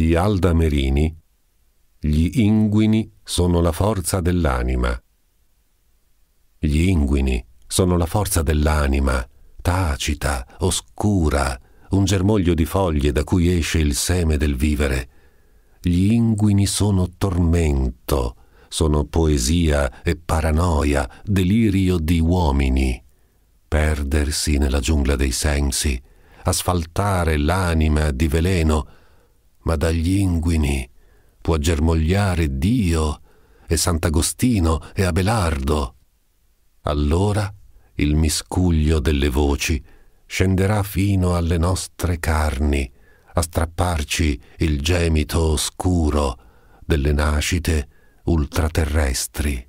di Alda Merini, gli inguini sono la forza dell'anima. Gli inguini sono la forza dell'anima, tacita, oscura, un germoglio di foglie da cui esce il seme del vivere. Gli inguini sono tormento, sono poesia e paranoia, delirio di uomini. Perdersi nella giungla dei sensi, asfaltare l'anima di veleno, ma dagli inguini può germogliare Dio e Sant'Agostino e Abelardo. Allora il miscuglio delle voci scenderà fino alle nostre carni a strapparci il gemito oscuro delle nascite ultraterrestri.